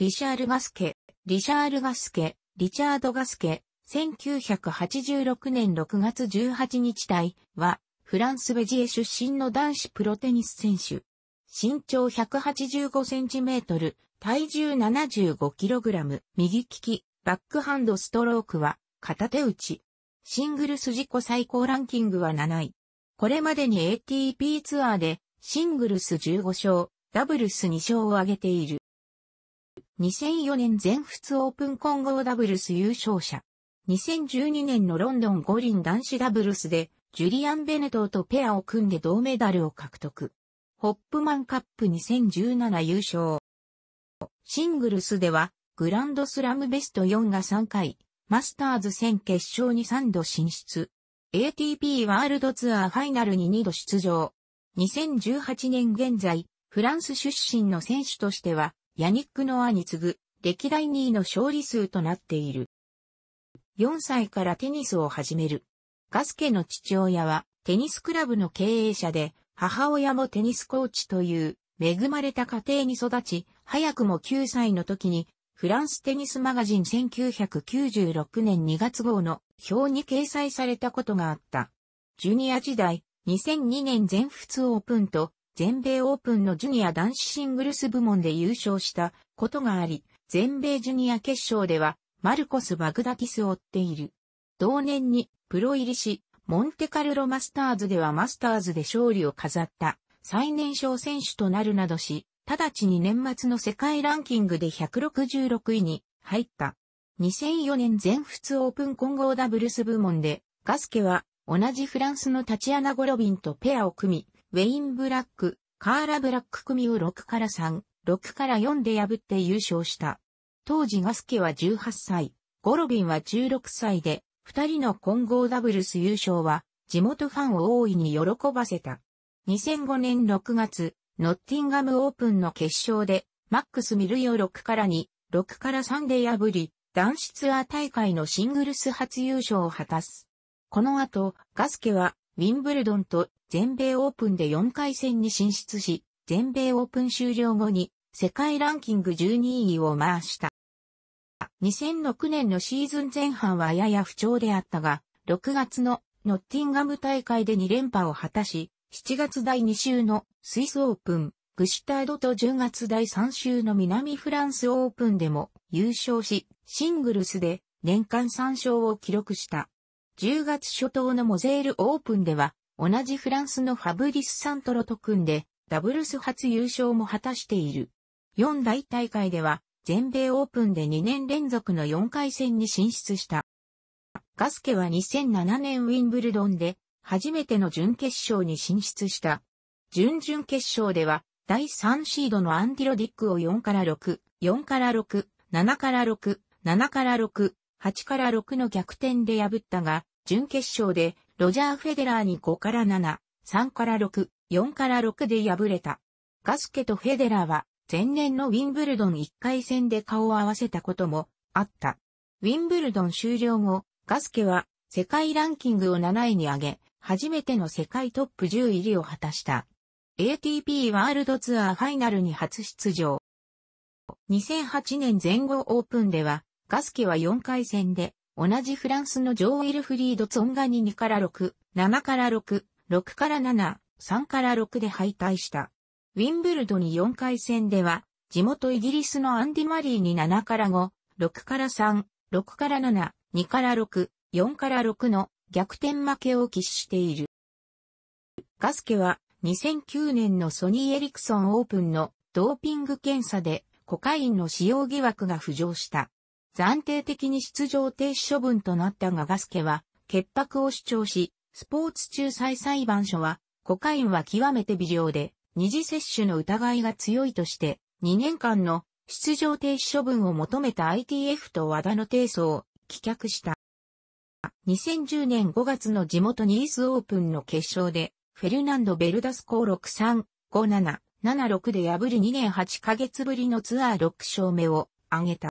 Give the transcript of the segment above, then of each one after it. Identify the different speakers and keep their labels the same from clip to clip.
Speaker 1: リシャール・ガスケ、リシャール・ガスケ、リチャード・ガスケ、1986年6月18日対は、フランス・ベジエ出身の男子プロテニス選手。身長185センチメートル、体重75キログラム、右利き、バックハンドストロークは、片手打ち。シングルス自己最高ランキングは7位。これまでに ATP ツアーで、シングルス15勝、ダブルス2勝を挙げている。2004年全仏オープン混合ダブルス優勝者。2012年のロンドン五輪男子ダブルスで、ジュリアン・ベネトーとペアを組んで銅メダルを獲得。ホップマンカップ2017優勝。シングルスでは、グランドスラムベスト4が3回、マスターズ戦決勝に3度進出。ATP ワールドツアーファイナルに2度出場。2018年現在、フランス出身の選手としては、ヤニック・ノアに次ぐ歴代2位の勝利数となっている。4歳からテニスを始める。ガスケの父親はテニスクラブの経営者で、母親もテニスコーチという恵まれた家庭に育ち、早くも9歳の時にフランステニスマガジン1996年2月号の表に掲載されたことがあった。ジュニア時代、2002年全仏オープンと全米オープンのジュニア男子シングルス部門で優勝したことがあり、全米ジュニア決勝ではマルコス・バグダティスを追っている。同年にプロ入りし、モンテカルロマスターズではマスターズで勝利を飾った最年少選手となるなどし、直ちに年末の世界ランキングで166位に入った。2004年全仏オープン混合ダブルス部門で、ガスケは同じフランスのタチアナ・ゴロビンとペアを組み、ウェイン・ブラック、カーラ・ブラック組を6から3、6から4で破って優勝した。当時ガスケは18歳、ゴロビンは16歳で、二人の混合ダブルス優勝は、地元ファンを大いに喜ばせた。2005年6月、ノッティンガムオープンの決勝で、マックス・ミルイを6から2、6から3で破り、男子ツアー大会のシングルス初優勝を果たす。この後、ガスケは、ウィンブルドンと全米オープンで4回戦に進出し、全米オープン終了後に世界ランキング12位を回した。2006年のシーズン前半はやや不調であったが、6月のノッティンガム大会で2連覇を果たし、7月第2週のスイスオープン、グシュタードと10月第3週の南フランスオープンでも優勝し、シングルスで年間3勝を記録した。10月初頭のモゼールオープンでは同じフランスのファブリス・サントロと組んで、ダブルス初優勝も果たしている。四大大会では、全米オープンで2年連続の4回戦に進出した。ガスケは2007年ウィンブルドンで、初めての準決勝に進出した。準々決勝では、第3シードのアンティロディックを4から6、4から6、7から6、7から6、8から6の逆転で破ったが、準決勝でロジャー・フェデラーに5から7、3から6、4から6で敗れた。ガスケとフェデラーは前年のウィンブルドン1回戦で顔を合わせたこともあった。ウィンブルドン終了後、ガスケは世界ランキングを7位に上げ、初めての世界トップ10入りを果たした。ATP ワールドツアーファイナルに初出場。2008年前後オープンでは、ガスケは4回戦で同じフランスのジョー・ウィルフリード・ツォンガに2から6、7から6、6から7、3から6で敗退した。ウィンブルドに4回戦では、地元イギリスのアンディ・マリーに7から5、6から3、6から7、2から6、4から6の逆転負けを喫している。ガスケは2009年のソニー・エリクソンオープンのドーピング検査でコカインの使用疑惑が浮上した。暫定的に出場停止処分となったがガスケは、潔白を主張し、スポーツ仲裁裁判所は、コカインは極めて微量で、二次接種の疑いが強いとして、2年間の出場停止処分を求めた ITF と和田の提訴を棄却した。2010年5月の地元ニースオープンの決勝で、フェルナンド・ベルダスコー6 3 5 7 7 6で破る2年8ヶ月ぶりのツアー6勝目を挙げた。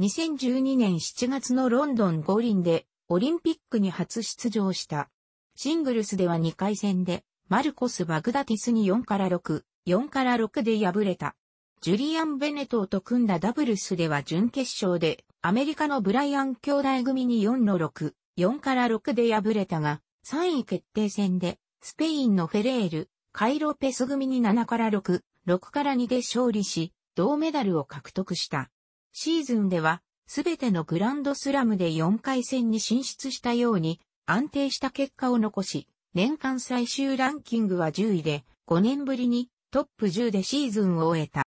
Speaker 1: 2012年7月のロンドン五輪でオリンピックに初出場した。シングルスでは2回戦でマルコス・バグダティスに4から6、4から6で敗れた。ジュリアン・ベネトーと組んだダブルスでは準決勝でアメリカのブライアン兄弟組に4の6、4から6で敗れたが3位決定戦でスペインのフェレール、カイロペス組に7から6、6から2で勝利し、銅メダルを獲得した。シーズンでは、すべてのグランドスラムで4回戦に進出したように、安定した結果を残し、年間最終ランキングは10位で、5年ぶりにトップ10でシーズンを終えた。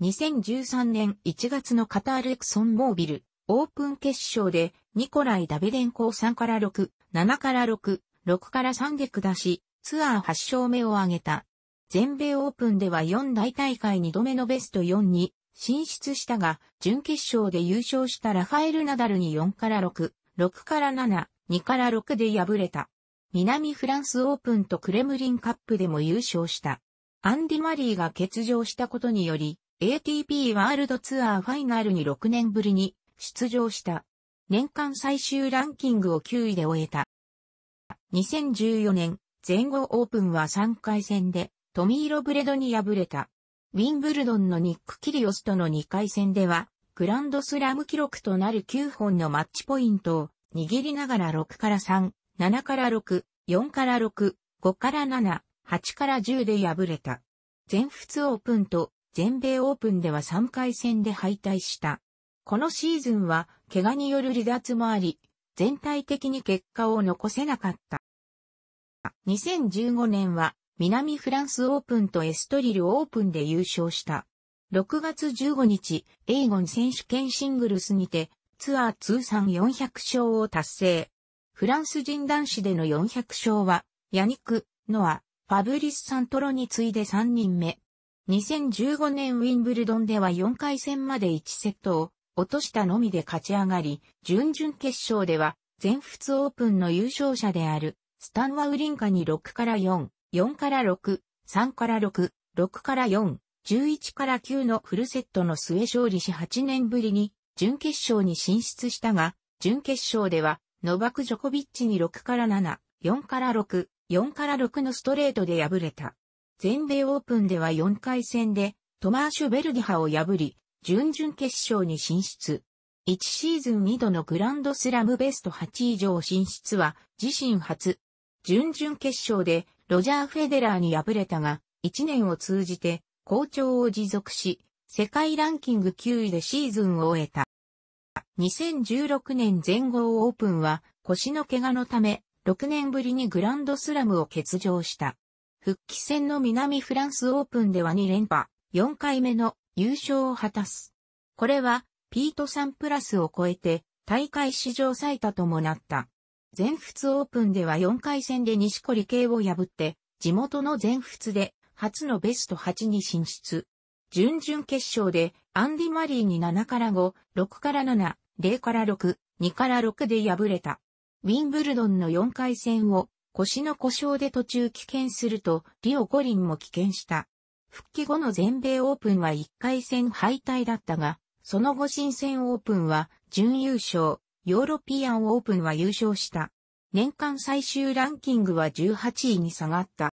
Speaker 1: 2013年1月のカタールエクソンモービルオープン決勝でニコライ・ダベデンコを3から6、7から6、6から3で下し、ツアー8勝目を挙げた。全米オープンでは4大大会2度目のベスト4に進出したが、準決勝で優勝したラファエル・ナダルに4から6、6から7、2から6で敗れた。南フランスオープンとクレムリンカップでも優勝した。アンディ・マリーが欠場したことにより、ATP ワールドツアーファイナルに6年ぶりに出場した。年間最終ランキングを9位で終えた。2014年、全豪オープンは3回戦で、トミーロ・ブレドに敗れた。ウィンブルドンのニック・キリオスとの2回戦では、グランドスラム記録となる9本のマッチポイントを握りながら6から3、7から6、4から6、5から7、8から10で敗れた。全仏オープンと全米オープンでは3回戦で敗退した。このシーズンは怪我による離脱もあり、全体的に結果を残せなかった。2015年は南フランスオープンとエストリルオープンで優勝した。6月15日、エイゴン選手権シングルスにて、ツアー通算400勝を達成。フランス人男子での400勝は、ヤニク、ノア、ファブリス・サントロに次いで3人目。2015年ウィンブルドンでは4回戦まで1セットを落としたのみで勝ち上がり、準々決勝では全仏オープンの優勝者であるスタンワウリンカに6から4、4から6、3から6、6から4、11から9のフルセットの末勝利し8年ぶりに準決勝に進出したが、準決勝ではノバク・ジョコビッチに6から7、4から6、4から6のストレートで敗れた。全米オープンでは4回戦でトマーシュ・ベルディハを破り、準々決勝に進出。1シーズン2度のグランドスラムベスト8以上進出は自身初。準々決勝でロジャー・フェデラーに敗れたが、1年を通じて、好調を持続し、世界ランキング9位でシーズンを終えた。2016年全豪オープンは、腰の怪我のため、6年ぶりにグランドスラムを欠場した。復帰戦の南フランスオープンでは2連覇、4回目の優勝を果たす。これは、ピート・サンプラスを超えて、大会史上最多ともなった。全仏オープンでは4回戦で西堀圭を破って、地元の全仏で初のベスト8に進出。準々決勝でアンディ・マリーに7から5、6から7、0から6、2から6で敗れた。ウィンブルドンの4回戦を腰の故障で途中棄権するとリオ五輪も棄権した。復帰後の全米オープンは1回戦敗退だったが、その後新戦オープンは準優勝、ヨーロピアンオープンは優勝した。年間最終ランキングは18位に下がった。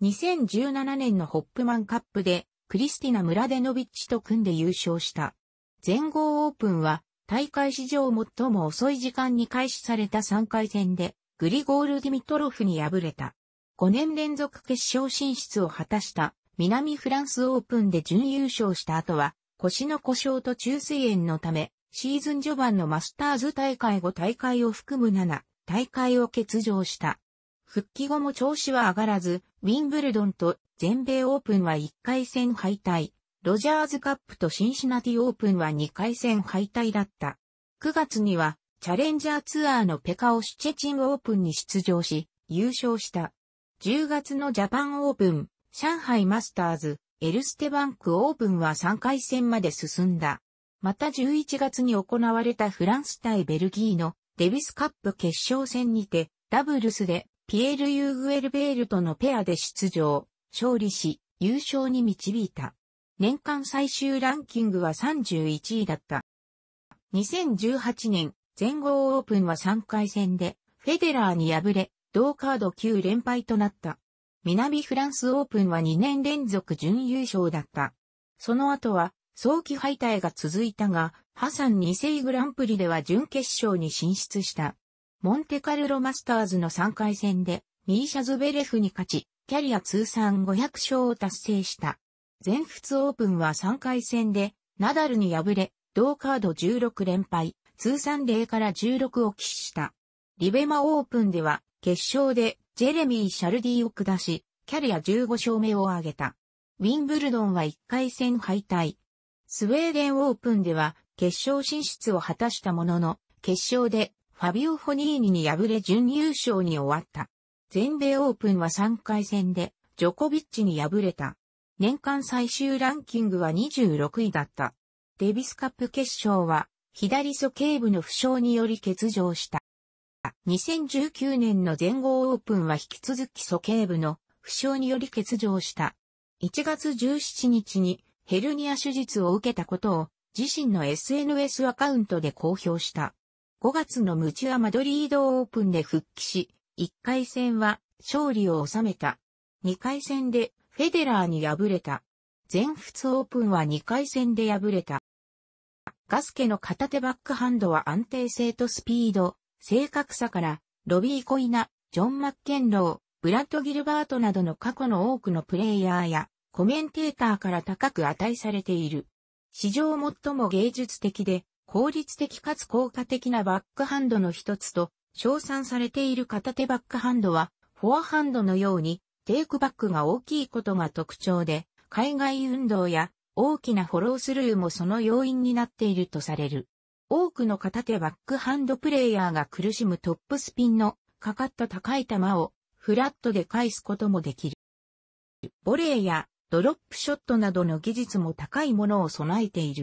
Speaker 1: 2017年のホップマンカップで、クリスティナ・ムラデノビッチと組んで優勝した。全豪オープンは、大会史上最も遅い時間に開始された3回戦で、グリゴール・ディミトロフに敗れた。5年連続決勝進出を果たした南フランスオープンで準優勝した後は腰の故障と中水炎のためシーズン序盤のマスターズ大会後大会を含む7大会を欠場した。復帰後も調子は上がらず、ウィンブルドンと全米オープンは1回戦敗退、ロジャーズカップとシンシナティオープンは2回戦敗退だった。9月にはチャレンジャーツアーのペカオシチェチンオープンに出場し、優勝した。10月のジャパンオープン、上海マスターズ、エルステバンクオープンは3回戦まで進んだ。また11月に行われたフランス対ベルギーのデビスカップ決勝戦にて、ダブルスでピエール・ユーグエルベールとのペアで出場、勝利し、優勝に導いた。年間最終ランキングは31位だった。2018年、全豪オープンは3回戦で、フェデラーに敗れ、同カード9連敗となった。南フランスオープンは2年連続準優勝だった。その後は、早期敗退が続いたが、ハサン2世グランプリでは準決勝に進出した。モンテカルロマスターズの3回戦で、ミーシャズベレフに勝ち、キャリア通算500勝を達成した。全仏オープンは3回戦で、ナダルに敗れ、同カード16連敗、通算0から16を喫した。リベマオープンでは、決勝で、ジェレミー・シャルディを下し、キャリア15勝目を挙げた。ウィンブルドンは1回戦敗退、スウェーデンオープンでは決勝進出を果たしたものの、決勝でファビオ・フォニーニに敗れ準優勝に終わった。全米オープンは3回戦でジョコビッチに敗れた。年間最終ランキングは26位だった。デビスカップ決勝は左素径部の負傷により欠場した。2019年の全豪オープンは引き続き素径部の負傷により欠場した。1月17日にヘルニア手術を受けたことを自身の SNS アカウントで公表した。5月のムチュアマドリードオープンで復帰し、1回戦は勝利を収めた。2回戦でフェデラーに敗れた。全仏オープンは2回戦で敗れた。ガスケの片手バックハンドは安定性とスピード、正確さから、ロビー・コイナ、ジョン・マッケンロー、ブラッド・ギルバートなどの過去の多くのプレイヤーや、コメンテーターから高く値されている。史上最も芸術的で、効率的かつ効果的なバックハンドの一つと、称賛されている片手バックハンドは、フォアハンドのように、テイクバックが大きいことが特徴で、海外運動や大きなフォロースルーもその要因になっているとされる。多くの片手バックハンドプレイヤーが苦しむトップスピンのかかった高い球をフラットで返すこともできる。ボレーやドロップショットなどの技術も高いものを備えている。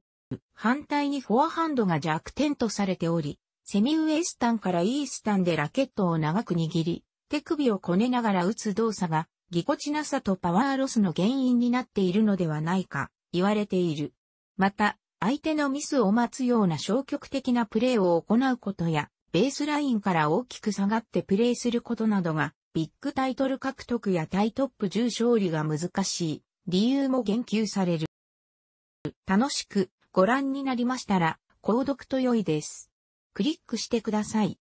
Speaker 1: 反対にフォアハンドが弱点とされており、セミウエスタンからイースタンでラケットを長く握り、手首をこねながら打つ動作が、ぎこちなさとパワーロスの原因になっているのではないか、言われている。また、相手のミスを待つような消極的なプレーを行うことや、ベースラインから大きく下がってプレーすることなどが、ビッグタイトル獲得やタイトップ10勝利が難しい理由も言及される。楽しくご覧になりましたら、購読と良いです。クリックしてください。